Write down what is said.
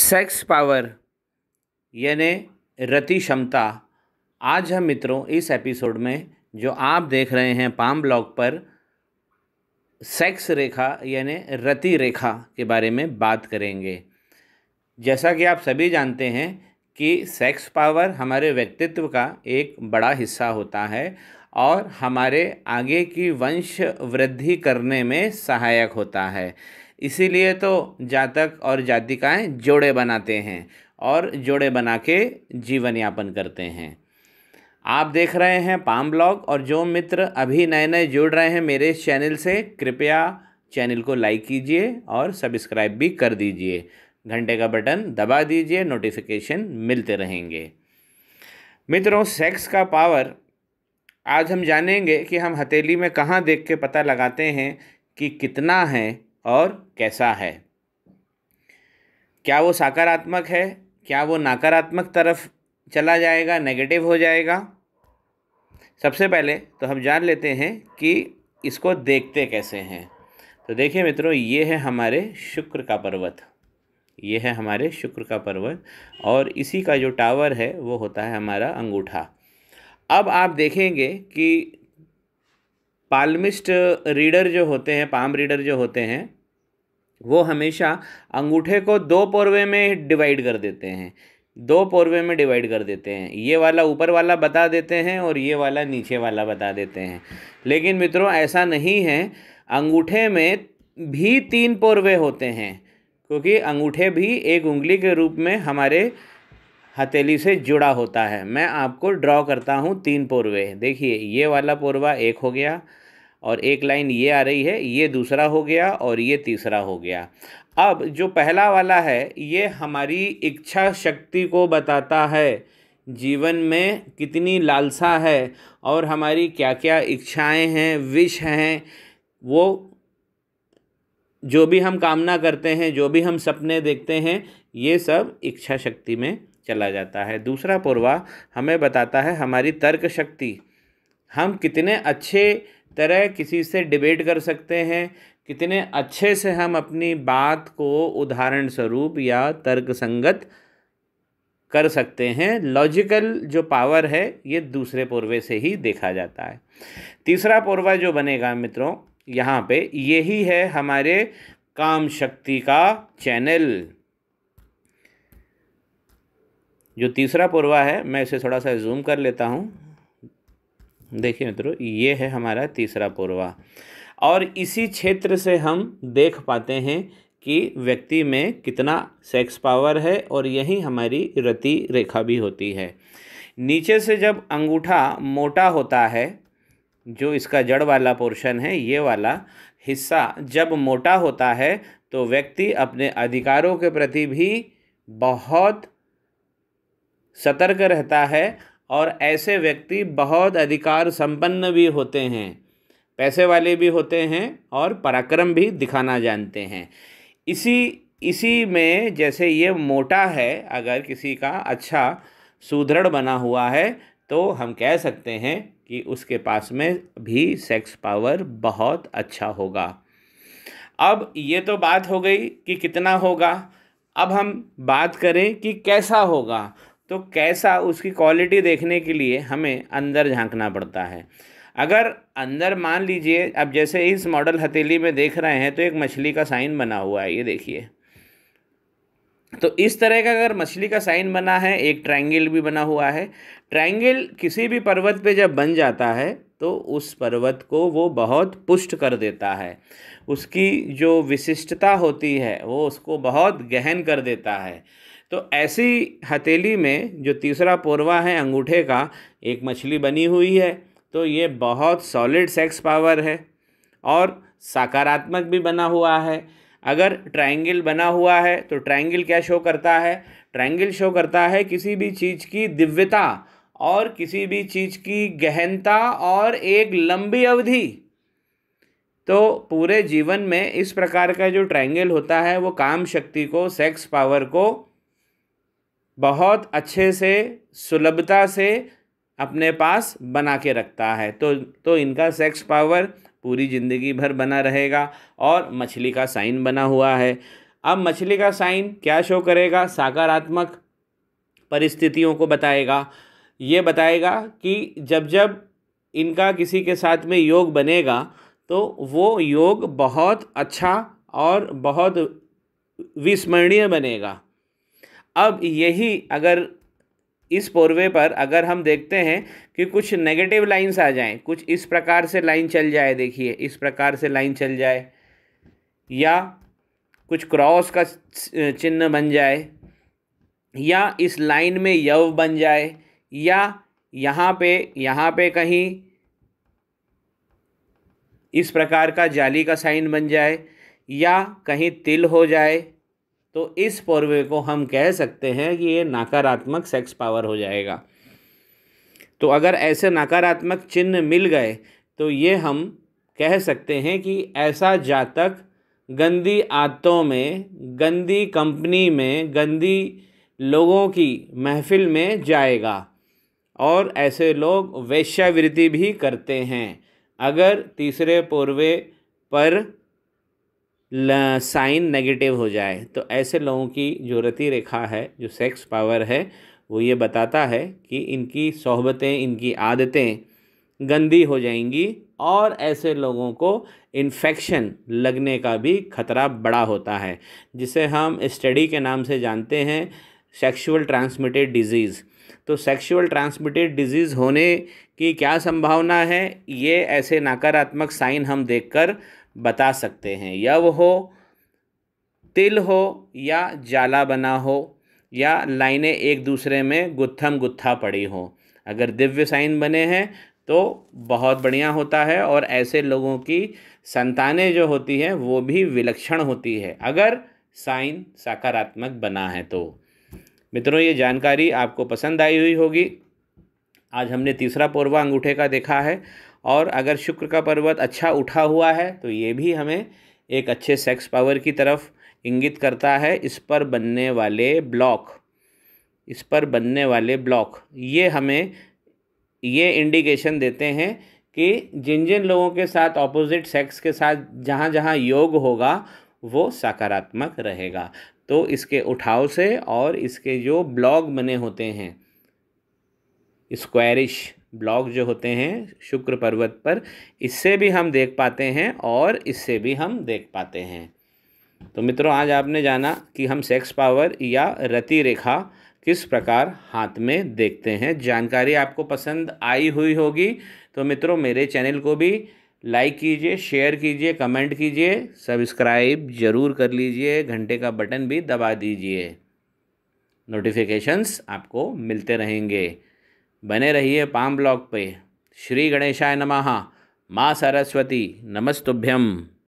sex power यानी रति क्षमता आज हम मित्रों इस एपिसोड में जो आप देख रहे हैं पाम ब्लॉग पर सेक्स रेखा यानी रति रेखा के बारे में बात करेंगे जैसा कि आप सभी जानते हैं कि सेक्स पावर हमारे व्यक्तित्व का एक बड़ा हिस्सा होता है और हमारे आगे की वंश वृद्धि करने में सहायक होता है इसीलिए तो जातक और जातिकाएँ जोड़े बनाते हैं और जोड़े बना के जीवन यापन करते हैं आप देख रहे हैं पाम ब्लॉग और जो मित्र अभी नए नए जुड़ रहे हैं मेरे इस चैनल से कृपया चैनल को लाइक कीजिए और सब्सक्राइब भी कर दीजिए घंटे का बटन दबा दीजिए नोटिफिकेशन मिलते रहेंगे मित्रों सेक्स का पावर आज हम जानेंगे कि हम हथेली में कहाँ देख के पता लगाते हैं कि कितना है और कैसा है क्या वो सकारात्मक है क्या वो नकारात्मक तरफ चला जाएगा नेगेटिव हो जाएगा सबसे पहले तो हम जान लेते हैं कि इसको देखते कैसे हैं तो देखिए मित्रों ये है हमारे शुक्र का पर्वत ये है हमारे शुक्र का पर्वत और इसी का जो टावर है वो होता है हमारा अंगूठा अब आप देखेंगे कि पालमिस्ट रीडर जो होते हैं पाम रीडर जो होते हैं वो हमेशा अंगूठे को दो पौरवे में डिवाइड कर देते हैं दो पौरवे में डिवाइड कर देते हैं ये वाला ऊपर वाला बता देते हैं और ये वाला नीचे वाला बता देते हैं लेकिन मित्रों ऐसा नहीं है अंगूठे में भी तीन पौरवे होते हैं क्योंकि अंगूठे भी एक उंगली के रूप में हमारे हथेली से जुड़ा होता है मैं आपको ड्रॉ करता हूँ तीन पौरवे देखिए ये वाला पौरवा एक हो गया और एक लाइन ये आ रही है ये दूसरा हो गया और ये तीसरा हो गया अब जो पहला वाला है ये हमारी इच्छा शक्ति को बताता है जीवन में कितनी लालसा है और हमारी क्या क्या इच्छाएं हैं विश हैं वो जो भी हम कामना करते हैं जो भी हम सपने देखते हैं ये सब इच्छा शक्ति में चला जाता है दूसरा पूर्वा हमें बताता है हमारी तर्क शक्ति हम कितने अच्छे तरह किसी से डिबेट कर सकते हैं कितने अच्छे से हम अपनी बात को उदाहरण स्वरूप या तर्क संगत कर सकते हैं लॉजिकल जो पावर है ये दूसरे पूर्वे से ही देखा जाता है तीसरा पूर्वा जो बनेगा मित्रों यहाँ पे यही है हमारे काम शक्ति का चैनल जो तीसरा पूर्वा है मैं इसे थोड़ा सा जूम कर लेता हूँ देखिए मित्रों ये है हमारा तीसरा पूर्वा और इसी क्षेत्र से हम देख पाते हैं कि व्यक्ति में कितना सेक्स पावर है और यही हमारी रति रेखा भी होती है नीचे से जब अंगूठा मोटा होता है जो इसका जड़ वाला पोर्शन है ये वाला हिस्सा जब मोटा होता है तो व्यक्ति अपने अधिकारों के प्रति भी बहुत सतर्क रहता है और ऐसे व्यक्ति बहुत अधिकार संपन्न भी होते हैं पैसे वाले भी होते हैं और पराक्रम भी दिखाना जानते हैं इसी इसी में जैसे ये मोटा है अगर किसी का अच्छा सुदृढ़ बना हुआ है तो हम कह सकते हैं कि उसके पास में भी सेक्स पावर बहुत अच्छा होगा अब ये तो बात हो गई कि कितना होगा अब हम बात करें कि कैसा होगा तो कैसा उसकी क्वालिटी देखने के लिए हमें अंदर झांकना पड़ता है अगर अंदर मान लीजिए अब जैसे इस मॉडल हथेली में देख रहे हैं तो एक मछली का साइन बना हुआ है ये देखिए तो इस तरह का अगर मछली का साइन बना है एक ट्रायंगल भी बना हुआ है ट्रायंगल किसी भी पर्वत पे जब बन जाता है तो उस पर्वत को वो बहुत पुष्ट कर देता है उसकी जो विशिष्टता होती है वो उसको बहुत गहन कर देता है तो ऐसी हथेली में जो तीसरा पोरवा है अंगूठे का एक मछली बनी हुई है तो ये बहुत सॉलिड सेक्स पावर है और सकारात्मक भी बना हुआ है अगर ट्रायंगल बना हुआ है तो ट्रायंगल क्या शो करता है ट्रायंगल शो करता है किसी भी चीज़ की दिव्यता और किसी भी चीज़ की गहनता और एक लंबी अवधि तो पूरे जीवन में इस प्रकार का जो ट्रायंगल होता है वो काम शक्ति को सेक्स पावर को बहुत अच्छे से सुलभता से अपने पास बना के रखता है तो तो इनका सेक्स पावर पूरी ज़िंदगी भर बना रहेगा और मछली का साइन बना हुआ है अब मछली का साइन क्या शो करेगा सकारात्मक परिस्थितियों को बताएगा ये बताएगा कि जब जब इनका किसी के साथ में योग बनेगा तो वो योग बहुत अच्छा और बहुत विस्मरणीय बनेगा अब यही अगर इस पोर्वे पर अगर हम देखते हैं कि कुछ नेगेटिव लाइन्स आ जाएं कुछ इस प्रकार से लाइन चल जाए देखिए इस प्रकार से लाइन चल जाए या कुछ क्रॉस का चिन्ह बन जाए या इस लाइन में यव बन जाए या यहाँ पे यहाँ पे कहीं इस प्रकार का जाली का साइन बन जाए या कहीं तिल हो जाए तो इस पौर्वे को हम कह सकते हैं कि ये नकारात्मक सेक्स पावर हो जाएगा तो अगर ऐसे नकारात्मक चिन्ह मिल गए तो ये हम कह सकते हैं कि ऐसा जातक गंदी आदतों में गंदी कंपनी में गंदी लोगों की महफिल में जाएगा और ऐसे लोग वेश्यावृत्ति भी करते हैं अगर तीसरे पूर्वे पर साइन नेगेटिव हो जाए तो ऐसे लोगों की जो रति रेखा है जो सेक्स पावर है वो ये बताता है कि इनकी सोहबतें इनकी आदतें गंदी हो जाएंगी और ऐसे लोगों को इन्फेक्शन लगने का भी खतरा बड़ा होता है जिसे हम स्टडी के नाम से जानते हैं सेक्सुअल ट्रांसमिटेड डिजीज़ तो सेक्सुअल ट्रांसमिटेड डिजीज़ होने की क्या संभावना है ये ऐसे नकारात्मक साइन हम देखकर बता सकते हैं यव हो तिल हो या जाला बना हो या लाइनें एक दूसरे में गुत्थम गुत्था पड़ी हो अगर दिव्य साइन बने हैं तो बहुत बढ़िया होता है और ऐसे लोगों की संतानें जो होती हैं वो भी विलक्षण होती है अगर साइन सकारात्मक बना है तो मित्रों ये जानकारी आपको पसंद आई हुई होगी आज हमने तीसरा पूर्वा अंगूठे का देखा है और अगर शुक्र का पर्वत अच्छा उठा हुआ है तो ये भी हमें एक अच्छे सेक्स पावर की तरफ इंगित करता है इस पर बनने वाले ब्लॉक इस पर बनने वाले ब्लॉक ये हमें ये इंडिकेशन देते हैं कि जिन जिन लोगों के साथ ऑपोजिट सेक्स के साथ जहाँ जहाँ योग होगा वो सकारात्मक रहेगा तो इसके उठाव से और इसके जो ब्लॉग बने होते हैं स्क्वायरिश ब्लॉक जो होते हैं शुक्र पर्वत पर इससे भी हम देख पाते हैं और इससे भी हम देख पाते हैं तो मित्रों आज आपने जाना कि हम सेक्स पावर या रति रेखा किस प्रकार हाथ में देखते हैं जानकारी आपको पसंद आई हुई होगी तो मित्रों मेरे चैनल को भी लाइक कीजिए शेयर कीजिए कमेंट कीजिए सब्सक्राइब ज़रूर कर लीजिए घंटे का बटन भी दबा दीजिए नोटिफिकेशंस आपको मिलते रहेंगे बने रहिए पाम ब्लॉक पे श्री गणेशाय नमः माँ सरस्वती नमस्तुभ्यम